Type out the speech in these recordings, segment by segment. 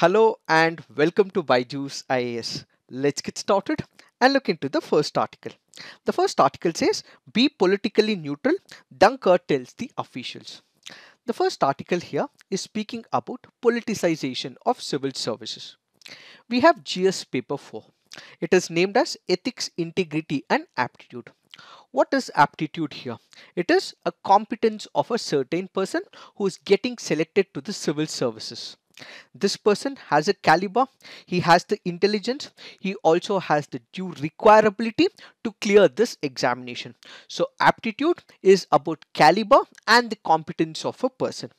Hello and welcome to Byju's IAS. Let's get started and look into the first article. The first article says, be politically neutral, Dunker tells the officials. The first article here is speaking about politicization of civil services. We have GS paper 4. It is named as Ethics, Integrity and Aptitude. What is aptitude here? It is a competence of a certain person who is getting selected to the civil services this person has a caliber he has the intelligence he also has the due requirability to clear this examination so aptitude is about caliber and the competence of a person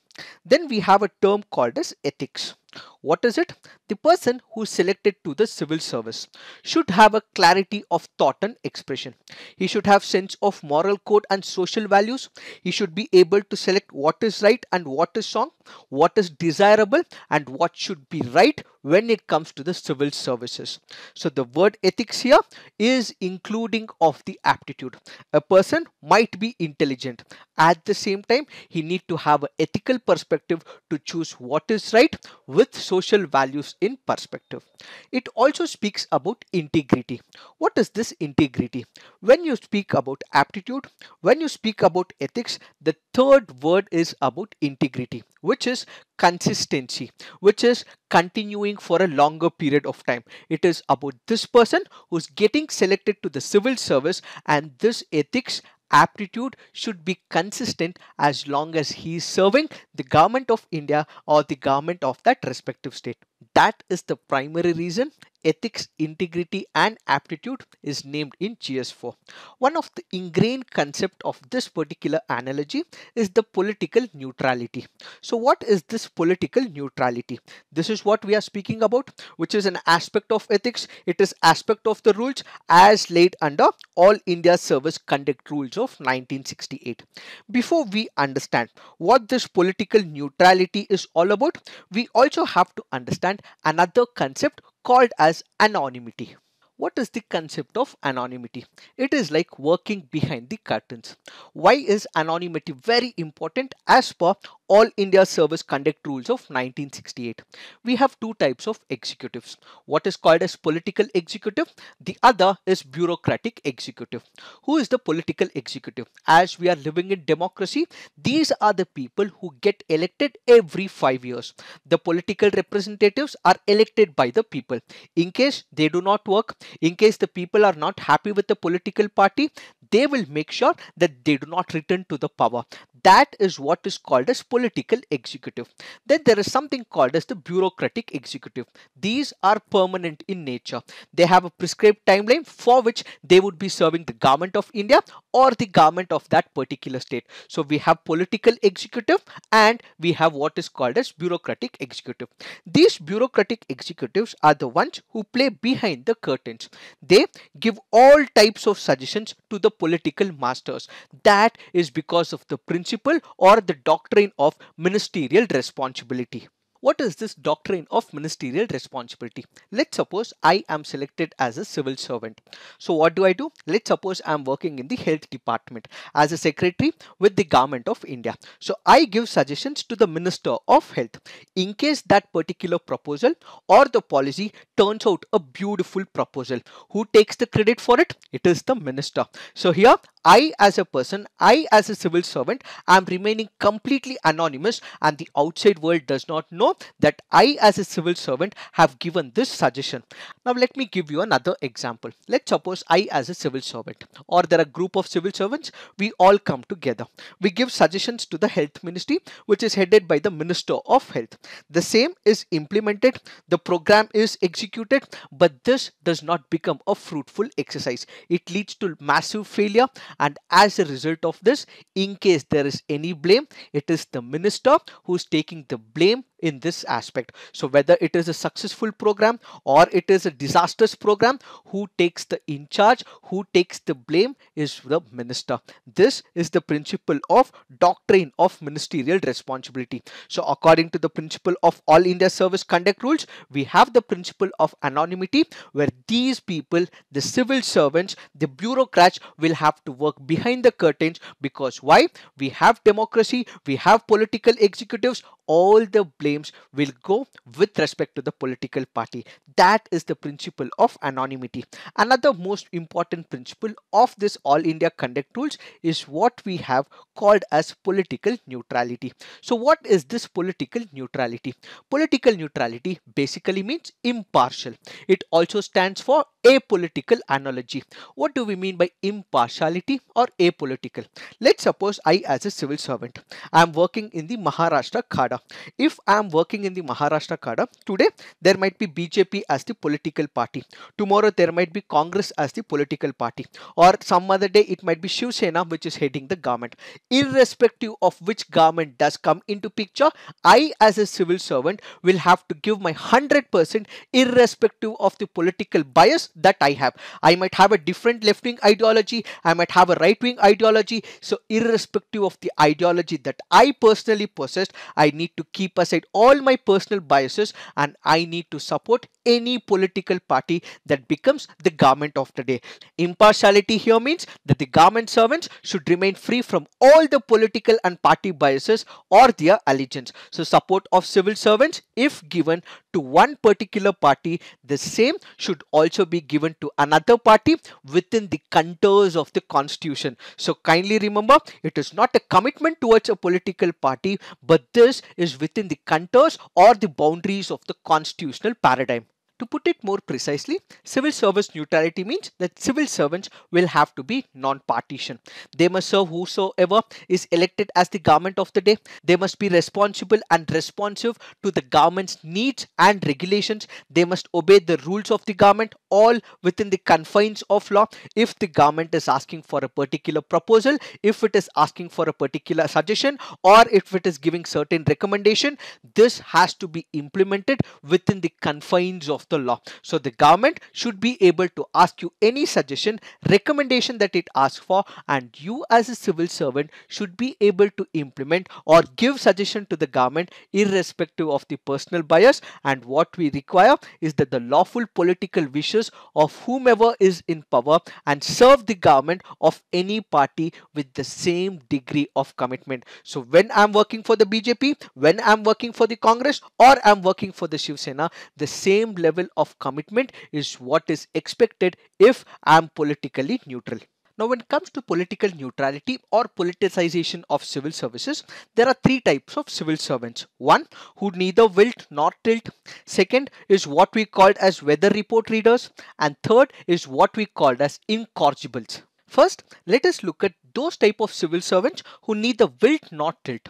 then we have a term called as ethics what is it? The person who is selected to the civil service should have a clarity of thought and expression. He should have sense of moral code and social values. He should be able to select what is right and what is wrong, what is desirable and what should be right when it comes to the civil services. So the word ethics here is including of the aptitude. A person might be intelligent. At the same time, he need to have an ethical perspective to choose what is right, with social values in perspective. It also speaks about integrity. What is this integrity? When you speak about aptitude, when you speak about ethics, the third word is about integrity, which is consistency, which is continuing for a longer period of time. It is about this person who's getting selected to the civil service and this ethics aptitude should be consistent as long as he is serving the government of India or the government of that respective state. That is the primary reason ethics, integrity and aptitude is named in GS4. One of the ingrained concept of this particular analogy is the political neutrality. So what is this political neutrality? This is what we are speaking about, which is an aspect of ethics. It is aspect of the rules as laid under All India Service Conduct Rules of 1968. Before we understand what this political neutrality is all about, we also have to understand another concept called as anonymity. What is the concept of anonymity? It is like working behind the curtains. Why is anonymity very important as per all India Service Conduct Rules of 1968. We have two types of executives. What is called as political executive, the other is bureaucratic executive. Who is the political executive? As we are living in democracy, these are the people who get elected every five years. The political representatives are elected by the people. In case they do not work, in case the people are not happy with the political party, they will make sure that they do not return to the power. That is what is called as political political executive. Then there is something called as the bureaucratic executive. These are permanent in nature. They have a prescribed timeline for which they would be serving the government of India or the government of that particular state. So we have political executive and we have what is called as bureaucratic executive. These bureaucratic executives are the ones who play behind the curtains. They give all types of suggestions to the political masters. That is because of the principle or the doctrine of of ministerial responsibility. What is this doctrine of ministerial responsibility? Let's suppose I am selected as a civil servant. So what do I do? Let's suppose I am working in the health department as a secretary with the government of India. So I give suggestions to the minister of health in case that particular proposal or the policy turns out a beautiful proposal. Who takes the credit for it? It is the minister. So here I as a person, I as a civil servant, am remaining completely anonymous and the outside world does not know that I as a civil servant have given this suggestion. Now let me give you another example. Let's suppose I as a civil servant or there are a group of civil servants, we all come together. We give suggestions to the health ministry which is headed by the minister of health. The same is implemented, the program is executed but this does not become a fruitful exercise. It leads to massive failure and as a result of this in case there is any blame it is the minister who is taking the blame in this aspect. So whether it is a successful program or it is a disastrous program, who takes the in charge, who takes the blame is the minister. This is the principle of doctrine of ministerial responsibility. So according to the principle of all India service conduct rules, we have the principle of anonymity where these people, the civil servants, the bureaucrats will have to work behind the curtains because why? We have democracy, we have political executives, all the blame claims will go with respect to the political party. That is the principle of anonymity. Another most important principle of this All India Conduct Rules is what we have called as political neutrality. So what is this political neutrality? Political neutrality basically means impartial. It also stands for apolitical analogy. What do we mean by impartiality or apolitical? Let's suppose I as a civil servant, I am working in the Maharashtra Khada. If I am working in the Maharashtra cadre. Today, there might be BJP as the political party. Tomorrow, there might be Congress as the political party. Or some other day, it might be Shiv Sena, which is heading the government. Irrespective of which government does come into picture, I as a civil servant will have to give my 100% irrespective of the political bias that I have. I might have a different left-wing ideology. I might have a right-wing ideology. So irrespective of the ideology that I personally possessed, I need to keep aside all my personal biases and I need to support any political party that becomes the government of the day. Impartiality here means that the government servants should remain free from all the political and party biases or their allegiance. So support of civil servants if given to one particular party, the same should also be given to another party within the contours of the constitution. So kindly remember, it is not a commitment towards a political party, but this is within the contours or the boundaries of the constitutional paradigm. To put it more precisely, civil service neutrality means that civil servants will have to be non-partisan. They must serve whosoever is elected as the government of the day. They must be responsible and responsive to the government's needs and regulations. They must obey the rules of the government all within the confines of law. If the government is asking for a particular proposal, if it is asking for a particular suggestion or if it is giving certain recommendation, this has to be implemented within the confines of the law. So the government should be able to ask you any suggestion, recommendation that it asks for and you as a civil servant should be able to implement or give suggestion to the government irrespective of the personal bias and what we require is that the lawful political wishes of whomever is in power and serve the government of any party with the same degree of commitment. So when I'm working for the BJP, when I'm working for the Congress or I'm working for the Shiv Sena, the same level level of commitment is what is expected if I am politically neutral. Now, when it comes to political neutrality or politicization of civil services, there are three types of civil servants. One, who neither wilt nor tilt. Second is what we called as weather report readers. And third is what we called as incorrigibles. First, let us look at those type of civil servants who neither wilt nor tilt.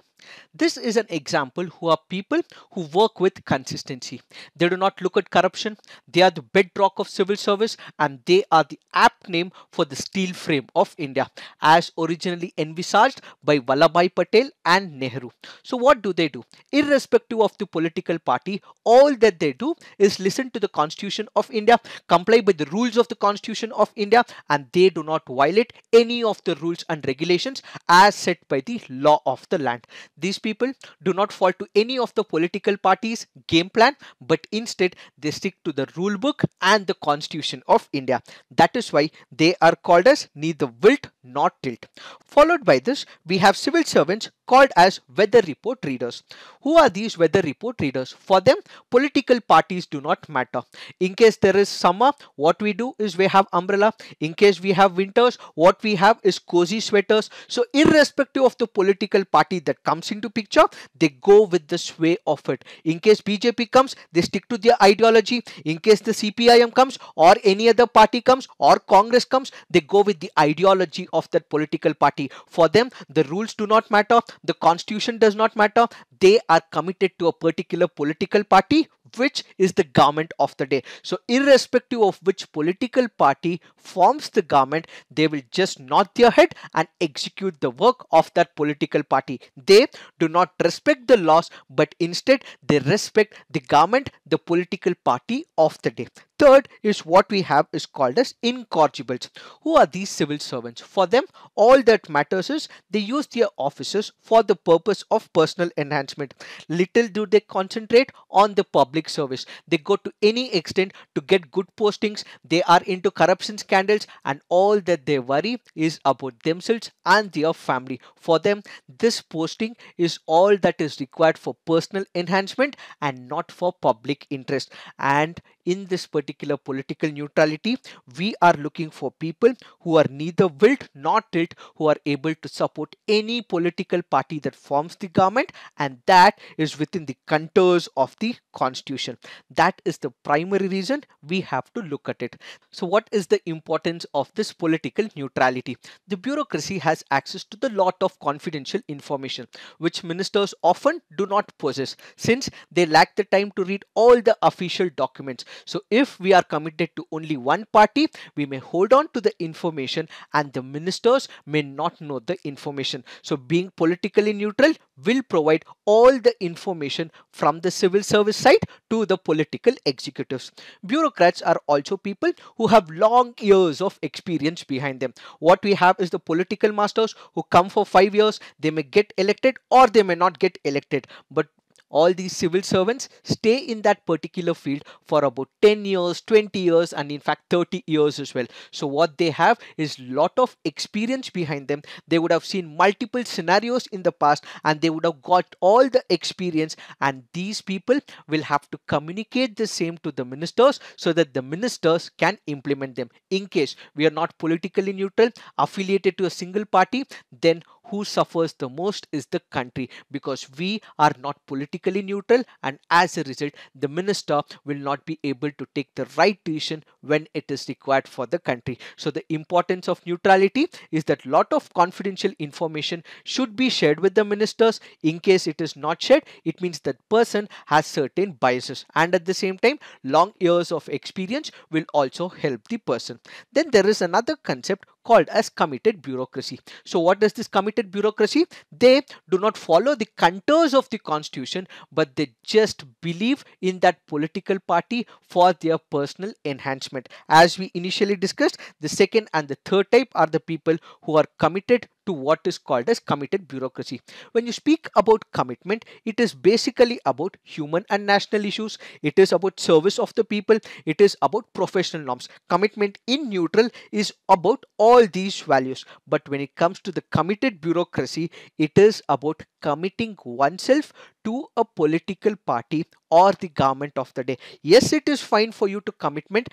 This is an example who are people who work with consistency. They do not look at corruption. They are the bedrock of civil service and they are the apt name for the steel frame of India as originally envisaged by Vallabhai Patel and Nehru. So what do they do? Irrespective of the political party, all that they do is listen to the constitution of India, comply with the rules of the constitution of India and they do not violate any of the rules and regulations as set by the law of the land. These people do not fall to any of the political parties' game plan, but instead they stick to the rule book and the constitution of India. That is why they are called as neither wilt nor tilt. Followed by this, we have civil servants called as weather report readers. Who are these weather report readers? For them, political parties do not matter. In case there is summer, what we do is we have umbrella. In case we have winters, what we have is cozy sweaters. So irrespective of the political party that comes into picture, they go with the sway of it. In case BJP comes, they stick to their ideology. In case the CPIM comes or any other party comes or Congress comes, they go with the ideology of that political party. For them, the rules do not matter the constitution does not matter. They are committed to a particular political party, which is the government of the day. So irrespective of which political party forms the government, they will just nod their head and execute the work of that political party. They do not respect the laws, but instead they respect the government, the political party of the day. Third is what we have is called as incorrigibles. Who are these civil servants? For them, all that matters is they use their offices for the purpose of personal enhancement. Little do they concentrate on the public service. They go to any extent to get good postings. They are into corruption scandals and all that they worry is about themselves and their family. For them, this posting is all that is required for personal enhancement and not for public interest. And in this particular particular political neutrality, we are looking for people who are neither willed nor tilt, who are able to support any political party that forms the government, and that is within the contours of the constitution. That is the primary reason we have to look at it. So, what is the importance of this political neutrality? The bureaucracy has access to the lot of confidential information, which ministers often do not possess since they lack the time to read all the official documents. So, if if we are committed to only one party, we may hold on to the information and the ministers may not know the information. So being politically neutral will provide all the information from the civil service side to the political executives. Bureaucrats are also people who have long years of experience behind them. What we have is the political masters who come for five years, they may get elected or they may not get elected. But all these civil servants stay in that particular field for about 10 years 20 years and in fact 30 years as well so what they have is lot of experience behind them they would have seen multiple scenarios in the past and they would have got all the experience and these people will have to communicate the same to the ministers so that the ministers can implement them in case we are not politically neutral affiliated to a single party then who suffers the most is the country because we are not politically neutral and as a result the minister will not be able to take the right decision when it is required for the country. So the importance of neutrality is that lot of confidential information should be shared with the ministers in case it is not shared it means that person has certain biases and at the same time long years of experience will also help the person. Then there is another concept called as committed bureaucracy. So what does this committed bureaucracy? They do not follow the contours of the constitution, but they just believe in that political party for their personal enhancement. As we initially discussed, the second and the third type are the people who are committed to what is called as committed bureaucracy. When you speak about commitment, it is basically about human and national issues. It is about service of the people. It is about professional norms. Commitment in neutral is about all these values. But when it comes to the committed bureaucracy, it is about committing oneself to a political party or the government of the day. Yes, it is fine for you to commitment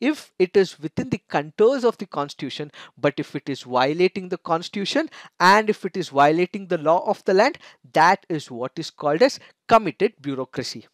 if it is within the contours of the constitution but if it is violating the constitution and if it is violating the law of the land that is what is called as committed bureaucracy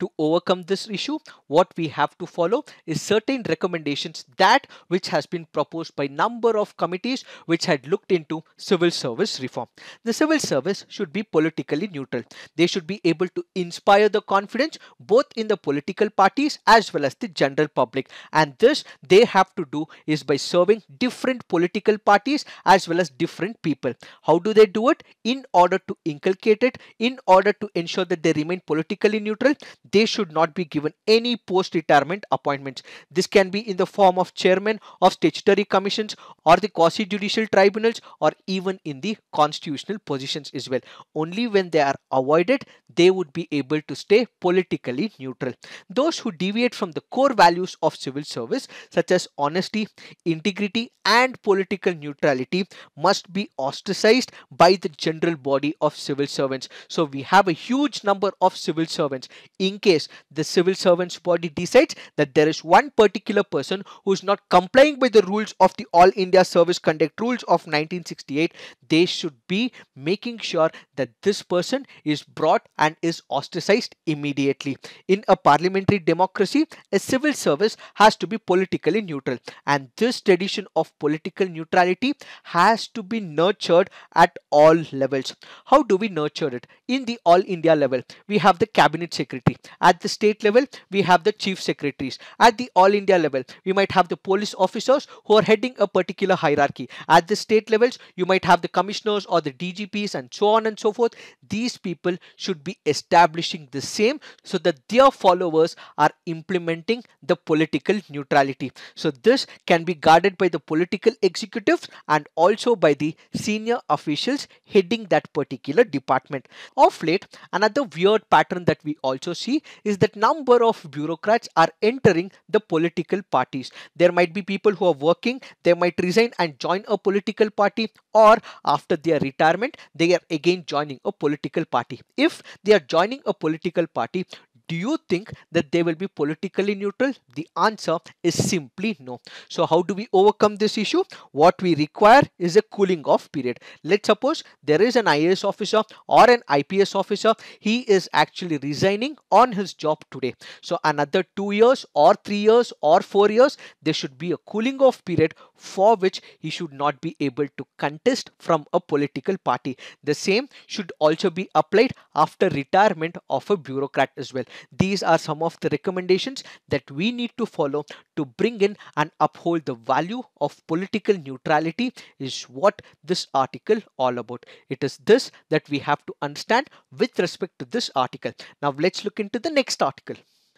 to overcome this issue, what we have to follow is certain recommendations that which has been proposed by number of committees which had looked into civil service reform. The civil service should be politically neutral. They should be able to inspire the confidence both in the political parties as well as the general public. And this they have to do is by serving different political parties as well as different people. How do they do it? In order to inculcate it, in order to ensure that they remain politically neutral, they should not be given any post-retirement appointments. This can be in the form of chairman of statutory commissions or the quasi-judicial tribunals or even in the constitutional positions as well. Only when they are avoided, they would be able to stay politically neutral. Those who deviate from the core values of civil service, such as honesty, integrity and political neutrality must be ostracized by the general body of civil servants. So we have a huge number of civil servants, in case the civil servants body decides that there is one particular person who is not complying with the rules of the All India Service Conduct Rules of 1968, they should be making sure that this person is brought and is ostracized immediately. In a parliamentary democracy, a civil service has to be politically neutral and this tradition of political neutrality has to be nurtured at all levels. How do we nurture it? In the All India level, we have the cabinet secretary. At the state level, we have the chief secretaries. At the all India level, we might have the police officers who are heading a particular hierarchy. At the state levels, you might have the commissioners or the DGPs and so on and so forth. These people should be establishing the same so that their followers are implementing the political neutrality. So this can be guarded by the political executives and also by the senior officials heading that particular department. Of late, another weird pattern that we also see see is that number of bureaucrats are entering the political parties. There might be people who are working, they might resign and join a political party or after their retirement, they are again joining a political party. If they are joining a political party, do you think that they will be politically neutral? The answer is simply no. So how do we overcome this issue? What we require is a cooling off period. Let's suppose there is an IAS officer or an IPS officer. He is actually resigning on his job today. So another two years or three years or four years, there should be a cooling off period for which he should not be able to contest from a political party. The same should also be applied after retirement of a bureaucrat as well. These are some of the recommendations that we need to follow to bring in and uphold the value of political neutrality is what this article all about. It is this that we have to understand with respect to this article. Now let's look into the next article.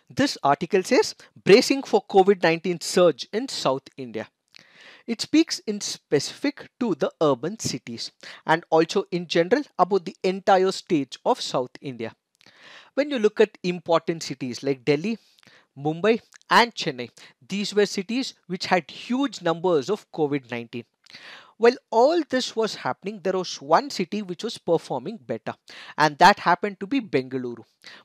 This article says bracing for COVID-19 surge in South India. It speaks in specific to the urban cities and also in general about the entire state of South India. When you look at important cities like Delhi, Mumbai and Chennai, these were cities which had huge numbers of COVID-19. While all this was happening, there was one city which was performing better, and that happened to be Bengaluru.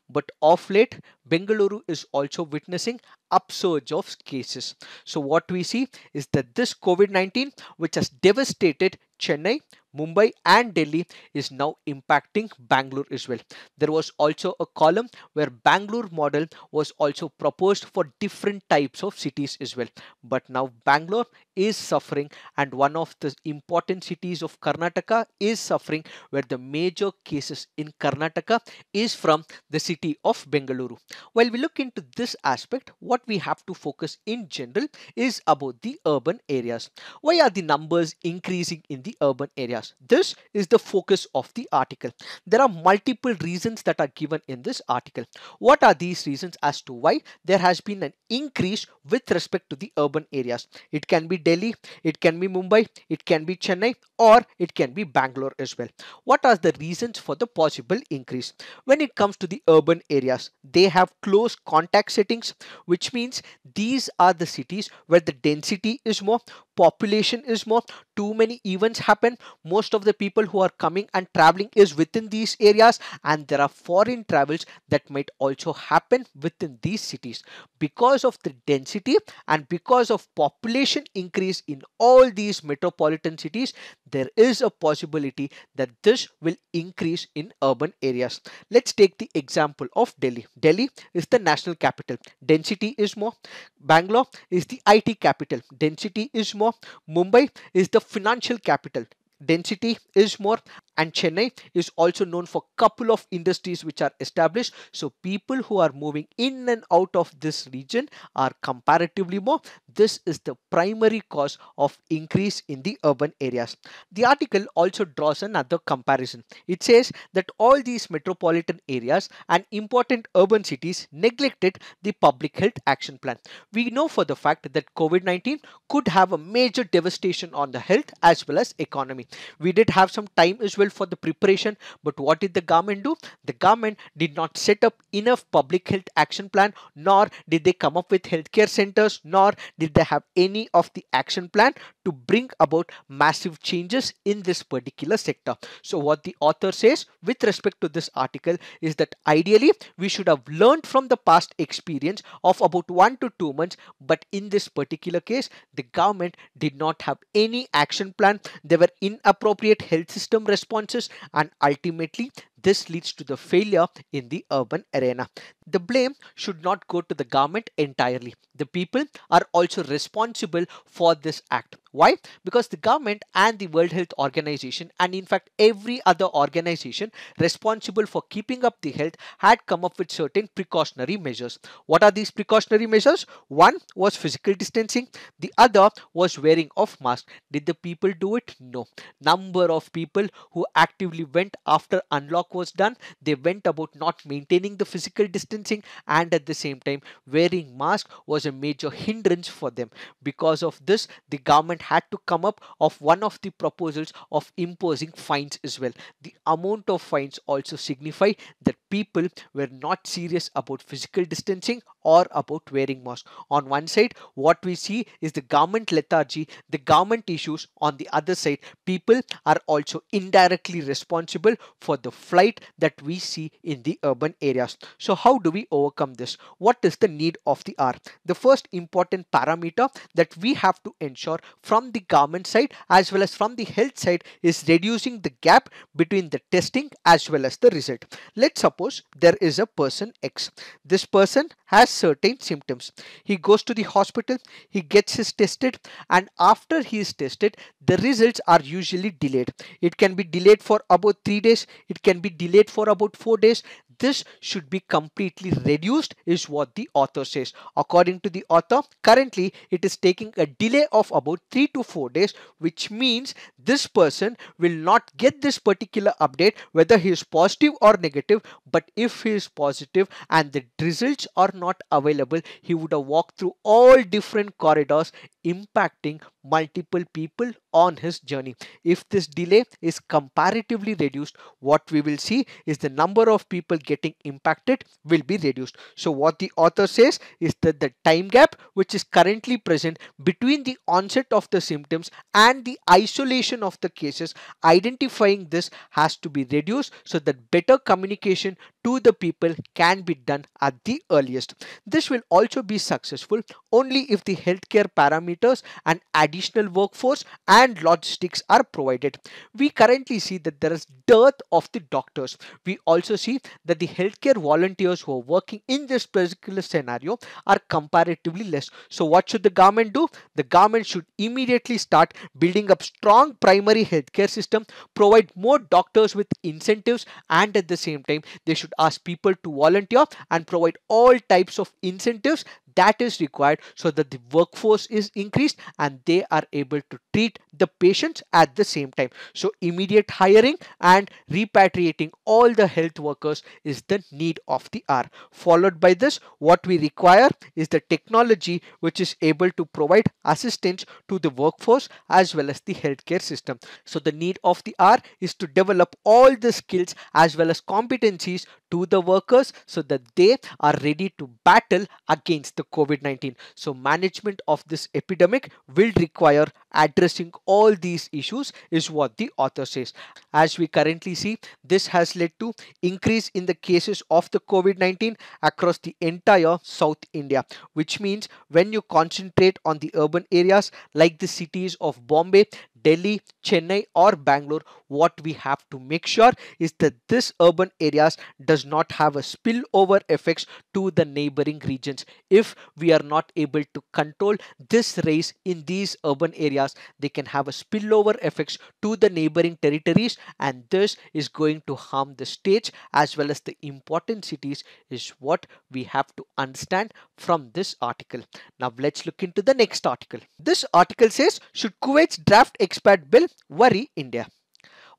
But of late, Bengaluru is also witnessing upsurge of cases. So what we see is that this COVID-19, which has devastated Chennai, Mumbai and Delhi is now impacting Bangalore as well. There was also a column where Bangalore model was also proposed for different types of cities as well. But now Bangalore is suffering and one of the important cities of Karnataka is suffering where the major cases in Karnataka is from the city of Bengaluru. While we look into this aspect, what we have to focus in general is about the urban areas. Why are the numbers increasing in the urban areas? areas. This is the focus of the article. There are multiple reasons that are given in this article. What are these reasons as to why there has been an increase with respect to the urban areas? It can be Delhi, it can be Mumbai, it can be Chennai or it can be Bangalore as well. What are the reasons for the possible increase? When it comes to the urban areas, they have close contact settings which means these are the cities where the density is more population is more too many events happen most of the people who are coming and traveling is within these areas and there are foreign travels that might also happen within these cities because of the density and because of population increase in all these metropolitan cities there is a possibility that this will increase in urban areas. Let's take the example of Delhi. Delhi is the national capital. Density is more. Bangalore is the IT capital. Density is more. Mumbai is the financial capital. Density is more and Chennai is also known for couple of industries which are established. So people who are moving in and out of this region are comparatively more. This is the primary cause of increase in the urban areas. The article also draws another comparison. It says that all these metropolitan areas and important urban cities neglected the public health action plan. We know for the fact that COVID-19 could have a major devastation on the health as well as economy. We did have some time as well well for the preparation. But what did the government do? The government did not set up enough public health action plan, nor did they come up with healthcare centers, nor did they have any of the action plan to bring about massive changes in this particular sector. So what the author says with respect to this article is that ideally we should have learned from the past experience of about one to two months. But in this particular case, the government did not have any action plan. There were inappropriate health system responses and ultimately this leads to the failure in the urban arena. The blame should not go to the government entirely. The people are also responsible for this act. Why? Because the government and the World Health Organization and in fact every other organization responsible for keeping up the health had come up with certain precautionary measures. What are these precautionary measures? One was physical distancing. The other was wearing of mask. Did the people do it? No. Number of people who actively went after unlock was done, they went about not maintaining the physical distancing distancing and at the same time wearing mask was a major hindrance for them. Because of this, the government had to come up of one of the proposals of imposing fines as well. The amount of fines also signify that people were not serious about physical distancing or about wearing mask. On one side, what we see is the government lethargy, the government issues. On the other side, people are also indirectly responsible for the flight that we see in the urban areas. So how do we overcome this? What is the need of the R? The first important parameter that we have to ensure from the government side as well as from the health side is reducing the gap between the testing as well as the result. Let's suppose there is a person X. This person has certain symptoms. He goes to the hospital, he gets his tested and after he is tested, the results are usually delayed. It can be delayed for about 3 days, it can be delayed for about 4 days this should be completely reduced is what the author says. According to the author, currently it is taking a delay of about 3 to 4 days which means this person will not get this particular update whether he is positive or negative but if he is positive and the results are not available he would have walked through all different corridors impacting multiple people on his journey. If this delay is comparatively reduced, what we will see is the number of people getting impacted will be reduced. So what the author says is that the time gap which is currently present between the onset of the symptoms and the isolation of the cases, identifying this has to be reduced so that better communication to the people can be done at the earliest. This will also be successful only if the healthcare parameters and additional workforce and logistics are provided. We currently see that there is dearth of the doctors. We also see that the healthcare volunteers who are working in this particular scenario are comparatively less. So what should the government do? The government should immediately start building up strong primary healthcare system, provide more doctors with incentives and at the same time they should ask people to volunteer and provide all types of incentives that is required so that the workforce is increased and they are able to treat the patients at the same time. So immediate hiring and repatriating all the health workers is the need of the hour. Followed by this, what we require is the technology which is able to provide assistance to the workforce as well as the healthcare system. So the need of the hour is to develop all the skills as well as competencies to the workers so that they are ready to battle against the the COVID-19. So management of this epidemic will require addressing all these issues is what the author says. As we currently see, this has led to increase in the cases of the COVID-19 across the entire South India, which means when you concentrate on the urban areas like the cities of Bombay, Delhi, Chennai or Bangalore, what we have to make sure is that this urban areas does not have a spillover effects to the neighboring regions. If we are not able to control this race in these urban areas, they can have a spillover effects to the neighboring territories and this is going to harm the states as well as the important cities is what we have to understand from this article. Now let's look into the next article. This article says should Kuwait's draft expat bill worry India.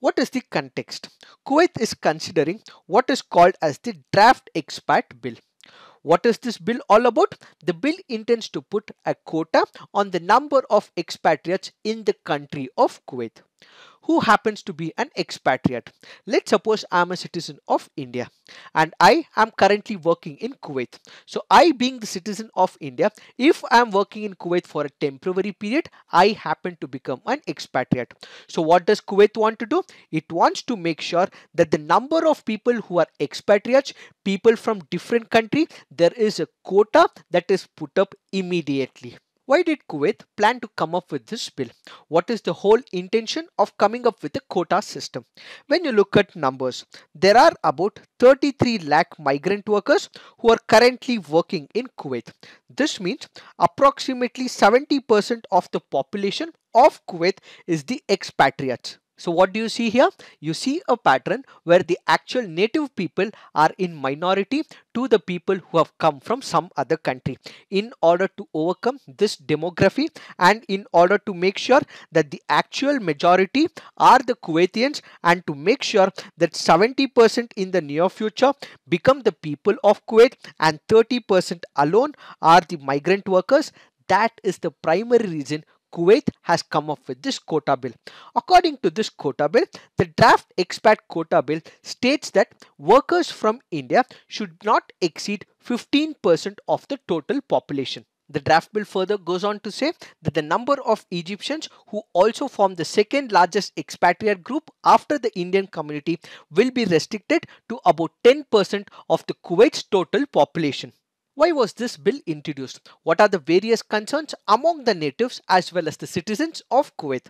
What is the context? Kuwait is considering what is called as the draft expat bill. What is this bill all about? The bill intends to put a quota on the number of expatriates in the country of Kuwait who happens to be an expatriate. Let's suppose I am a citizen of India and I am currently working in Kuwait. So I being the citizen of India, if I am working in Kuwait for a temporary period, I happen to become an expatriate. So what does Kuwait want to do? It wants to make sure that the number of people who are expatriates, people from different country, there is a quota that is put up immediately. Why did Kuwait plan to come up with this bill? What is the whole intention of coming up with a quota system? When you look at numbers, there are about 33 lakh migrant workers who are currently working in Kuwait. This means approximately 70% of the population of Kuwait is the expatriates. So what do you see here? You see a pattern where the actual native people are in minority to the people who have come from some other country in order to overcome this demography and in order to make sure that the actual majority are the Kuwaitians and to make sure that 70% in the near future become the people of Kuwait and 30% alone are the migrant workers. That is the primary reason Kuwait has come up with this quota bill. According to this quota bill, the draft expat quota bill states that workers from India should not exceed 15% of the total population. The draft bill further goes on to say that the number of Egyptians who also form the second largest expatriate group after the Indian community will be restricted to about 10% of the Kuwait's total population. Why was this bill introduced? What are the various concerns among the natives as well as the citizens of Kuwait?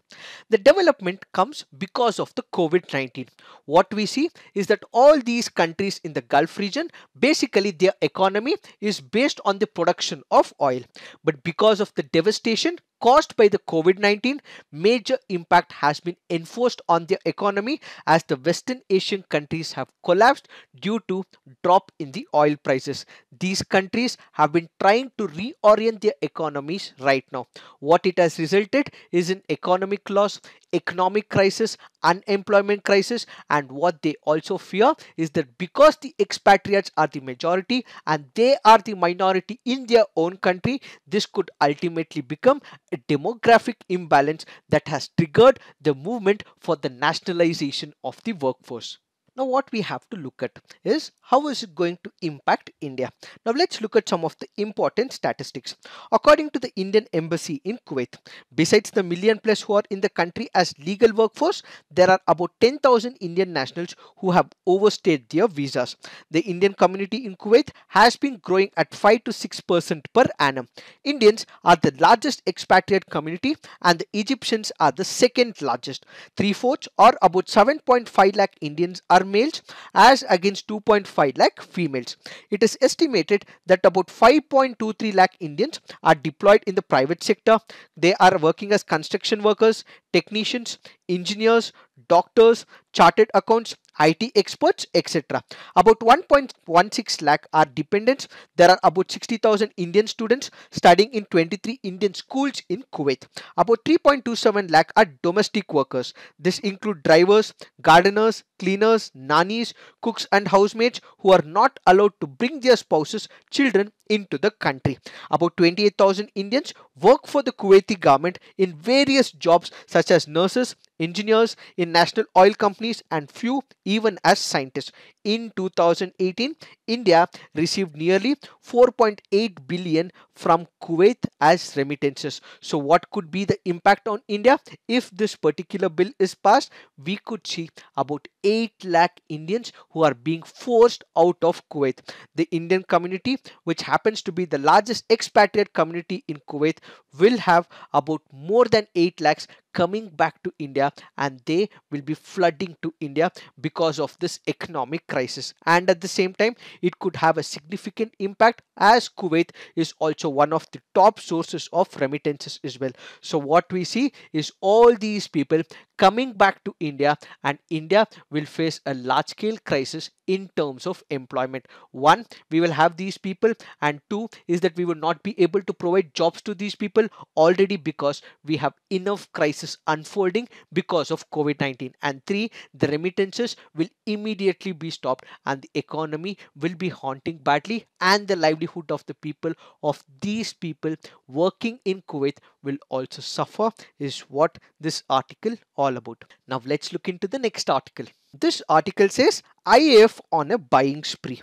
The development comes because of the COVID-19. What we see is that all these countries in the Gulf region, basically their economy is based on the production of oil. But because of the devastation caused by the COVID-19, major impact has been enforced on their economy as the Western Asian countries have collapsed due to drop in the oil prices. These countries have been trying to reorient their economies right now. What it has resulted is in economic loss, economic crisis, unemployment crisis and what they also fear is that because the expatriates are the majority and they are the minority in their own country, this could ultimately become a demographic imbalance that has triggered the movement for the nationalization of the workforce. Now what we have to look at is how is it going to impact India. Now let's look at some of the important statistics. According to the Indian embassy in Kuwait, besides the million plus who are in the country as legal workforce, there are about 10,000 Indian nationals who have overstayed their visas. The Indian community in Kuwait has been growing at 5 to 6% per annum. Indians are the largest expatriate community and the Egyptians are the second largest. Three-fourths or about 7.5 lakh Indians are are males as against 2.5 lakh females. It is estimated that about 5.23 lakh Indians are deployed in the private sector. They are working as construction workers, technicians, engineers, doctors, chartered accounts, IT experts, etc. About 1.16 lakh are dependents. There are about 60,000 Indian students studying in 23 Indian schools in Kuwait. About 3.27 lakh are domestic workers. This include drivers, gardeners, cleaners, nannies, cooks and housemaids who are not allowed to bring their spouses, children into the country. About 28,000 Indians work for the Kuwaiti government in various jobs such as nurses, engineers in national oil companies and few even as scientists in 2018, India received nearly 4.8 billion from Kuwait as remittances. So what could be the impact on India? If this particular bill is passed, we could see about 8 lakh Indians who are being forced out of Kuwait. The Indian community, which happens to be the largest expatriate community in Kuwait, will have about more than 8 lakhs coming back to India and they will be flooding to India because of this economic crisis and at the same time it could have a significant impact as Kuwait is also one of the top sources of remittances as well. So what we see is all these people coming back to India and India will face a large scale crisis in terms of employment. One, we will have these people and two is that we will not be able to provide jobs to these people already because we have enough crisis unfolding because of COVID-19 and three, the remittances will immediately be stopped and the economy will be haunting badly and the livelihood of the people of these people working in Kuwait will also suffer is what this article all about. Now let's look into the next article. This article says "If on a buying spree.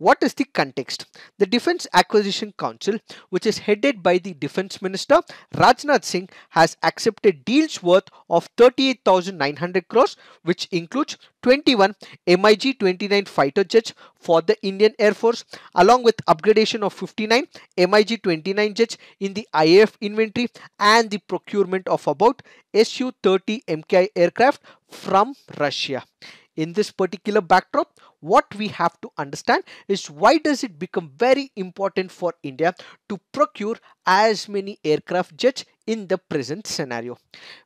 What is the context? The Defense Acquisition Council, which is headed by the Defense Minister Rajnath Singh, has accepted deals worth of 38,900 crores, which includes 21 MiG 29 fighter jets for the Indian Air Force, along with upgradation of 59 MiG 29 jets in the IAF inventory and the procurement of about Su 30 MKI aircraft from Russia. In this particular backdrop, what we have to understand is why does it become very important for India to procure as many aircraft jets in the present scenario.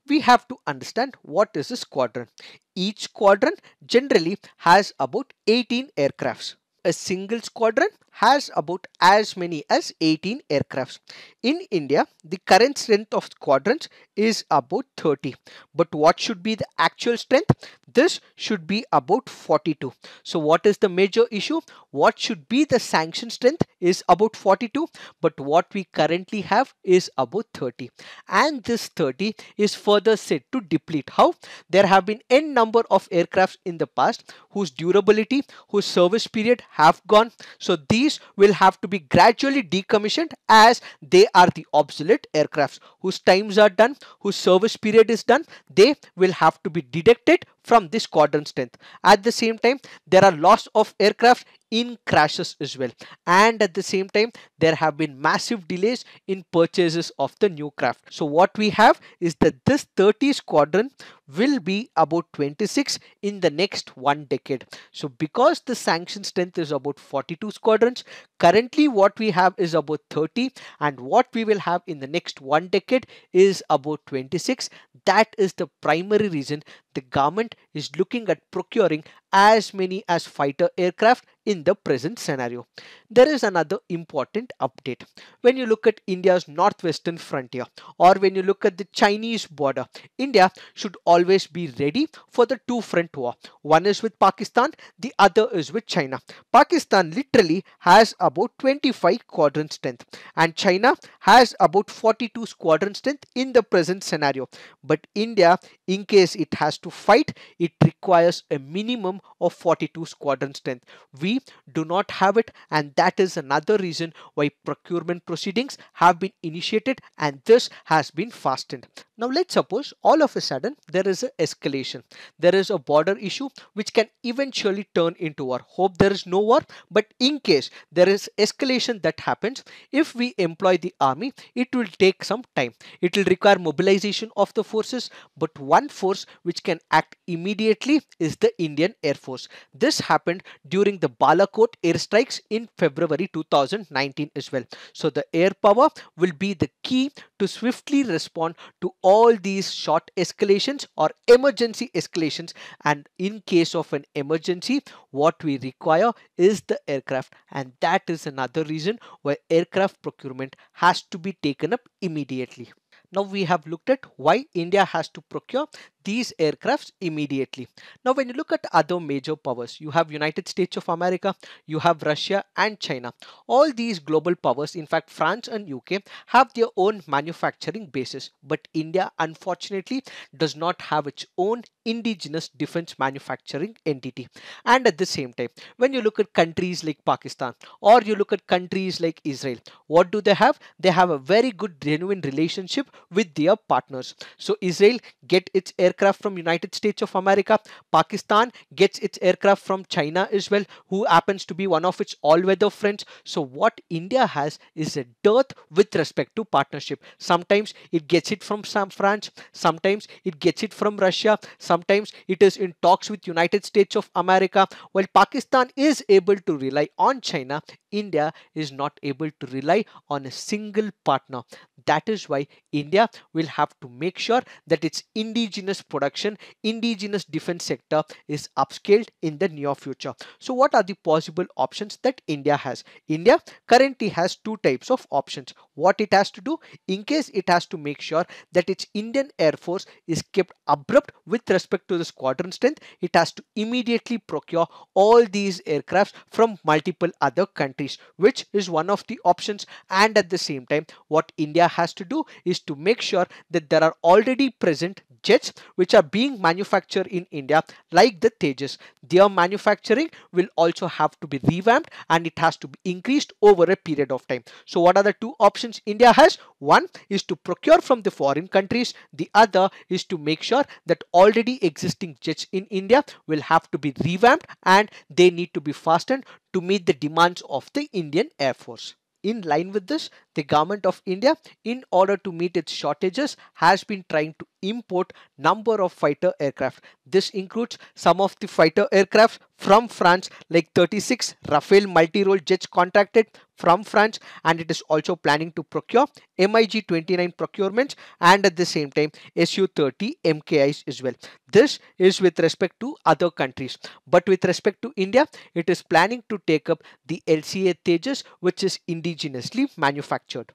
We have to understand what is a squadron. Each squadron generally has about 18 aircrafts a single squadron has about as many as 18 aircrafts. In India, the current strength of squadrons is about 30. But what should be the actual strength? This should be about 42. So what is the major issue? What should be the sanction strength is about 42. But what we currently have is about 30. And this 30 is further said to deplete. How? There have been n number of aircrafts in the past whose durability, whose service period have gone. So these will have to be gradually decommissioned as they are the obsolete aircrafts whose times are done, whose service period is done. They will have to be deducted from this squadron strength. At the same time, there are loss of aircraft in crashes as well. And at the same time, there have been massive delays in purchases of the new craft. So what we have is that this 30 squadron will be about 26 in the next one decade. So because the sanction strength is about 42 squadrons, currently what we have is about 30 and what we will have in the next one decade is about 26. That is the primary reason the government is looking at procuring as many as fighter aircraft in the present scenario there is another important update. When you look at India's northwestern frontier or when you look at the Chinese border, India should always be ready for the two front war. One is with Pakistan, the other is with China. Pakistan literally has about 25 squadron strength and China has about 42 squadron strength in the present scenario. But India, in case it has to fight, it requires a minimum of 42 squadron strength. We do not have it and that that is another reason why procurement proceedings have been initiated and this has been fastened. Now let's suppose all of a sudden there is an escalation. There is a border issue which can eventually turn into war. Hope there is no war but in case there is escalation that happens if we employ the army it will take some time. It will require mobilization of the forces but one force which can act immediately is the Indian Air Force. This happened during the Balakot airstrikes in February 2019 as well. So the air power will be the key to swiftly respond to all these short escalations or emergency escalations and in case of an emergency what we require is the aircraft and that is another reason why aircraft procurement has to be taken up immediately. Now we have looked at why India has to procure these aircrafts immediately. Now when you look at other major powers, you have United States of America, you have Russia and China. All these global powers, in fact France and UK have their own manufacturing bases but India unfortunately does not have its own indigenous defense manufacturing entity. And at the same time, when you look at countries like Pakistan or you look at countries like Israel, what do they have? They have a very good genuine relationship with their partners. So Israel get its aircrafts aircraft from United States of America. Pakistan gets its aircraft from China as well, who happens to be one of its all-weather friends. So what India has is a dearth with respect to partnership. Sometimes it gets it from some France, sometimes it gets it from Russia, sometimes it is in talks with United States of America. While Pakistan is able to rely on China, India is not able to rely on a single partner. That is why India will have to make sure that its indigenous production, indigenous defense sector is upscaled in the near future. So what are the possible options that India has? India currently has two types of options. What it has to do in case it has to make sure that its Indian Air Force is kept abrupt with respect to the squadron strength, it has to immediately procure all these aircrafts from multiple other countries countries which is one of the options and at the same time what India has to do is to make sure that there are already present jets which are being manufactured in India like the Tejas. Their manufacturing will also have to be revamped and it has to be increased over a period of time. So what are the two options India has? One is to procure from the foreign countries. The other is to make sure that already existing jets in India will have to be revamped and they need to be fastened to meet the demands of the Indian Air Force. In line with this, the government of India, in order to meet its shortages, has been trying to import number of fighter aircraft. This includes some of the fighter aircraft from France like 36 Rafale multi-role jets contracted from France and it is also planning to procure MiG 29 procurements and at the same time Su 30 MKIs as well. This is with respect to other countries but with respect to India it is planning to take up the LCA Tejas which is indigenously manufactured manufactured.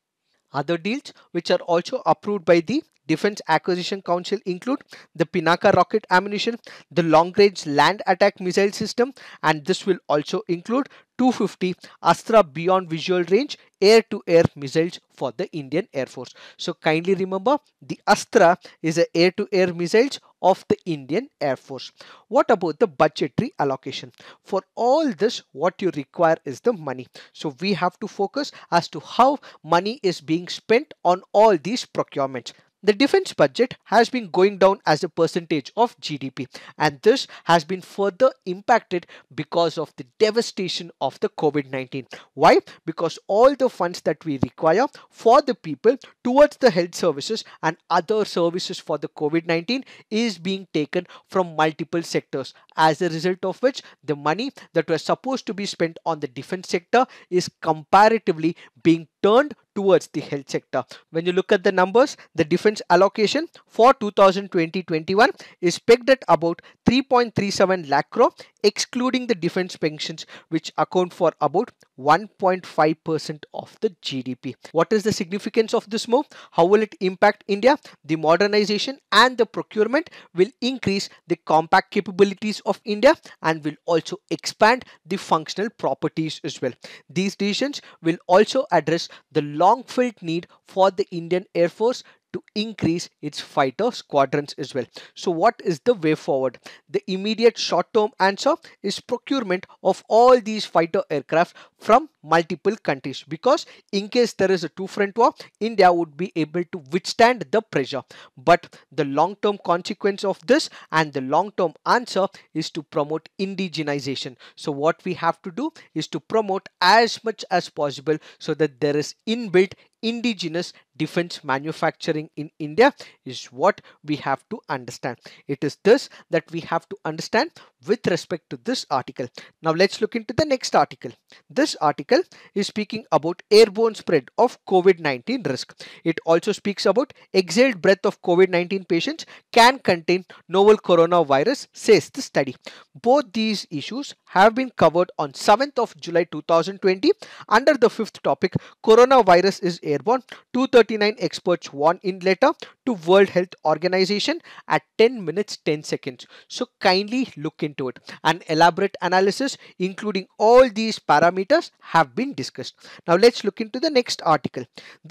Other deals which are also approved by the Defense Acquisition Council include the Pinaka rocket ammunition, the long-range land attack missile system and this will also include 250 Astra beyond visual range air-to-air missiles for the Indian Air Force. So kindly remember the Astra is a air-to-air missiles of the Indian Air Force. What about the budgetary allocation? For all this, what you require is the money. So we have to focus as to how money is being spent on all these procurements. The defense budget has been going down as a percentage of GDP and this has been further impacted because of the devastation of the COVID-19. Why? Because all the funds that we require for the people towards the health services and other services for the COVID-19 is being taken from multiple sectors as a result of which the money that was supposed to be spent on the defense sector is comparatively being turned towards the health sector. When you look at the numbers, the defense allocation for 2020-21 is pegged at about 3.37 lakh crore excluding the defense pensions, which account for about 1.5% of the GDP. What is the significance of this move? How will it impact India? The modernization and the procurement will increase the compact capabilities of India and will also expand the functional properties as well. These decisions will also address the long-felt need for the Indian Air Force to increase its fighter squadrons as well. So what is the way forward? The immediate short-term answer is procurement of all these fighter aircraft from multiple countries because in case there is a two-front war, India would be able to withstand the pressure. But the long-term consequence of this and the long-term answer is to promote indigenization. So what we have to do is to promote as much as possible so that there is inbuilt indigenous defense manufacturing in India is what we have to understand. It is this that we have to understand with respect to this article. Now let's look into the next article. This article is speaking about airborne spread of COVID-19 risk. It also speaks about exhaled breath of COVID-19 patients can contain novel coronavirus, says the study. Both these issues have been covered on 7th of July 2020 under the fifth topic, coronavirus is airborne. 239 experts warn in letter to World Health Organization at 10 minutes 10 seconds. So kindly look in into it. An elaborate analysis including all these parameters have been discussed. Now let's look into the next article.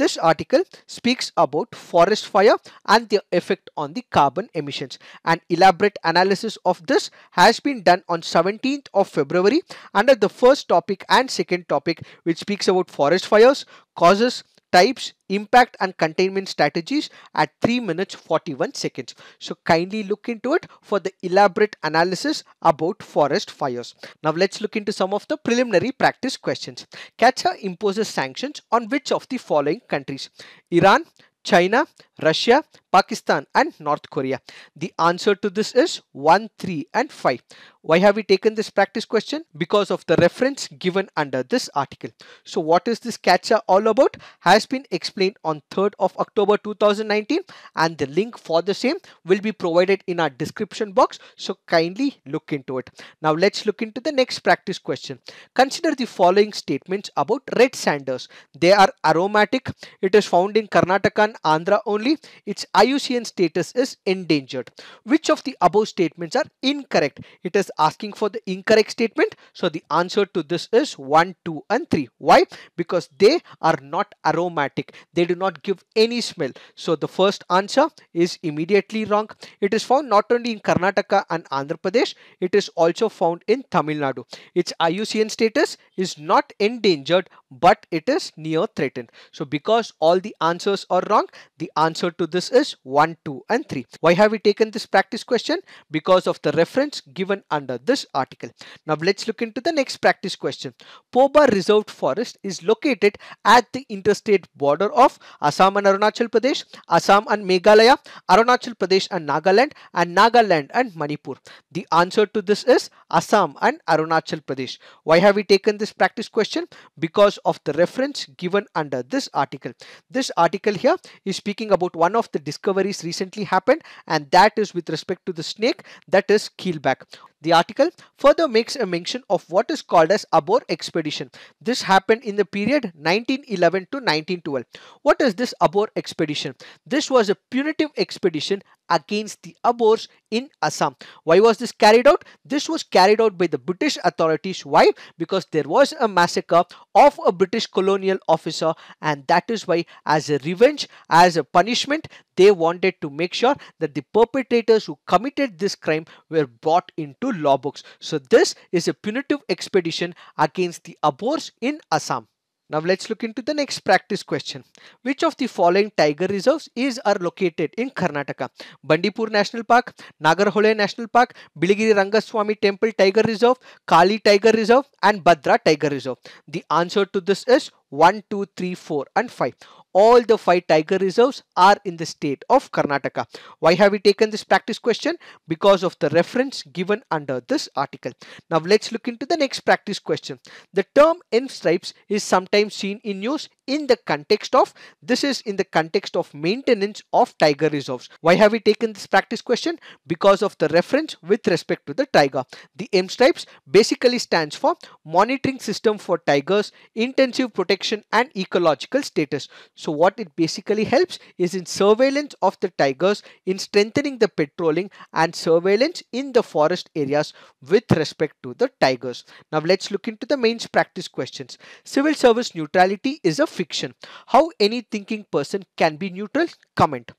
This article speaks about forest fire and the effect on the carbon emissions. An elaborate analysis of this has been done on 17th of February under the first topic and second topic which speaks about forest fires, causes, types, impact and containment strategies at 3 minutes 41 seconds. So kindly look into it for the elaborate analysis about forest fires. Now let's look into some of the preliminary practice questions. Qatar imposes sanctions on which of the following countries? Iran, China, Russia, Pakistan and North Korea. The answer to this is 1, 3 and 5. Why have we taken this practice question? Because of the reference given under this article. So what is this CATSA all about has been explained on 3rd of October 2019 and the link for the same will be provided in our description box. So kindly look into it. Now let's look into the next practice question. Consider the following statements about red sanders. They are aromatic. It is found in Karnataka and Andhra only its IUCN status is endangered. Which of the above statements are incorrect? It is asking for the incorrect statement. So the answer to this is 1, 2 and 3. Why? Because they are not aromatic. They do not give any smell. So the first answer is immediately wrong. It is found not only in Karnataka and Andhra Pradesh, it is also found in Tamil Nadu. Its IUCN status is not endangered but it is near threatened. So because all the answers are wrong, the answer to this is 1, 2 and 3. Why have we taken this practice question? Because of the reference given under this article. Now let's look into the next practice question. Poba Reserved Forest is located at the interstate border of Assam and Arunachal Pradesh, Assam and Meghalaya, Arunachal Pradesh and Nagaland, and Nagaland and Manipur. The answer to this is Assam and Arunachal Pradesh. Why have we taken this practice question? Because of the reference given under this article. This article here is speaking about one of the discoveries recently happened and that is with respect to the snake that is keelback. The article further makes a mention of what is called as Abor expedition. This happened in the period 1911 to 1912. What is this Abor expedition? This was a punitive expedition against the Abors in Assam. Why was this carried out? This was carried out by the British authorities. Why? Because there was a massacre of a British colonial officer and that is why as a revenge, as a punishment, they wanted to make sure that the perpetrators who committed this crime were brought into law books. So this is a punitive expedition against the Abors in Assam. Now let's look into the next practice question. Which of the following tiger reserves is are located in Karnataka? Bandipur National Park, Nagarhole National Park, Biligiri Rangaswamy Temple Tiger Reserve, Kali Tiger Reserve and Badra Tiger Reserve. The answer to this is 1, 2, 3, 4 and 5 all the five tiger reserves are in the state of Karnataka. Why have we taken this practice question? Because of the reference given under this article. Now let's look into the next practice question. The term N stripes is sometimes seen in use in the context of this is in the context of maintenance of tiger reserves why have we taken this practice question because of the reference with respect to the tiger the M stripes basically stands for monitoring system for tigers intensive protection and ecological status so what it basically helps is in surveillance of the tigers in strengthening the patrolling and surveillance in the forest areas with respect to the tigers now let's look into the mains practice questions civil service neutrality is a fiction. How any thinking person can be neutral? Comment.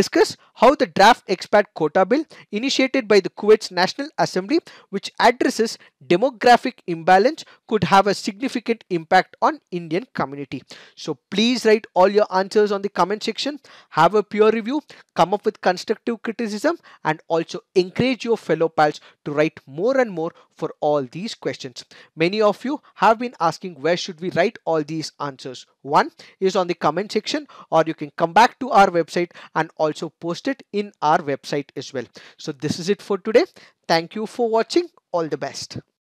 Discuss how the draft expat quota bill initiated by the Kuwait's National Assembly which addresses demographic imbalance could have a significant impact on Indian community. So please write all your answers on the comment section, have a peer review, come up with constructive criticism and also encourage your fellow pals to write more and more for all these questions. Many of you have been asking where should we write all these answers. One is on the comment section or you can come back to our website and also post it in our website as well. So this is it for today. Thank you for watching. All the best.